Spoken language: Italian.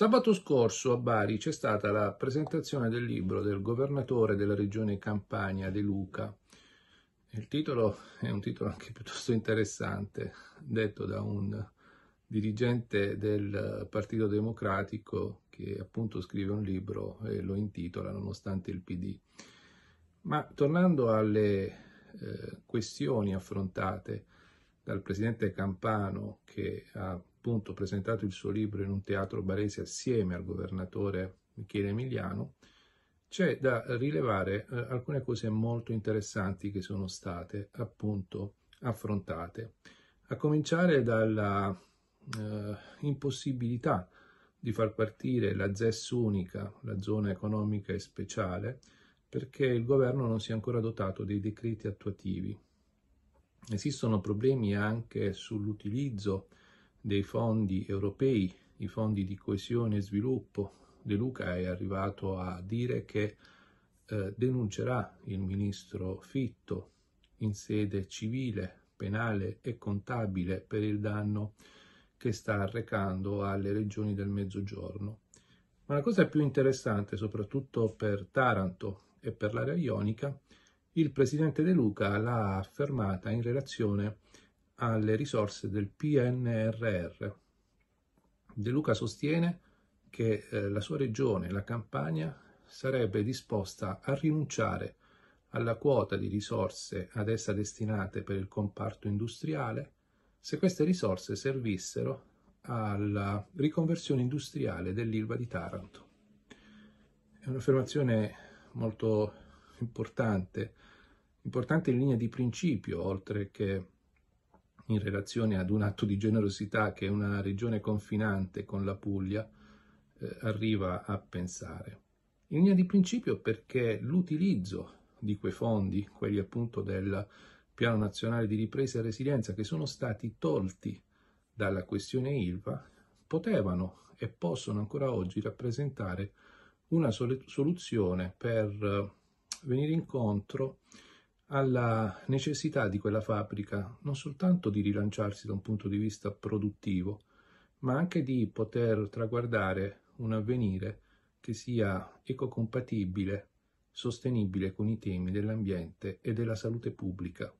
Sabato scorso a Bari c'è stata la presentazione del libro del governatore della regione Campania, De Luca. Il titolo è un titolo anche piuttosto interessante, detto da un dirigente del Partito Democratico che appunto scrive un libro e lo intitola nonostante il PD. Ma tornando alle eh, questioni affrontate, dal presidente Campano che ha appunto presentato il suo libro in un teatro barese assieme al governatore Michele Emiliano, c'è da rilevare eh, alcune cose molto interessanti che sono state appunto affrontate, a cominciare dalla eh, impossibilità di far partire la ZES unica, la zona economica e speciale, perché il governo non si è ancora dotato dei decreti attuativi Esistono problemi anche sull'utilizzo dei fondi europei, i fondi di coesione e sviluppo. De Luca è arrivato a dire che eh, denuncerà il ministro Fitto in sede civile, penale e contabile per il danno che sta arrecando alle regioni del Mezzogiorno. Ma la cosa più interessante, soprattutto per Taranto e per l'area ionica, il presidente De Luca l'ha affermata in relazione alle risorse del PNRR. De Luca sostiene che eh, la sua regione, la Campania, sarebbe disposta a rinunciare alla quota di risorse ad essa destinate per il comparto industriale se queste risorse servissero alla riconversione industriale dell'Ilva di Taranto. È un'affermazione molto importante, importante in linea di principio, oltre che in relazione ad un atto di generosità che una regione confinante con la Puglia eh, arriva a pensare. In linea di principio perché l'utilizzo di quei fondi, quelli appunto del Piano Nazionale di Ripresa e Resilienza, che sono stati tolti dalla questione ILVA, potevano e possono ancora oggi rappresentare una soluzione per eh, venire incontro alla necessità di quella fabbrica non soltanto di rilanciarsi da un punto di vista produttivo, ma anche di poter traguardare un avvenire che sia ecocompatibile, sostenibile con i temi dell'ambiente e della salute pubblica.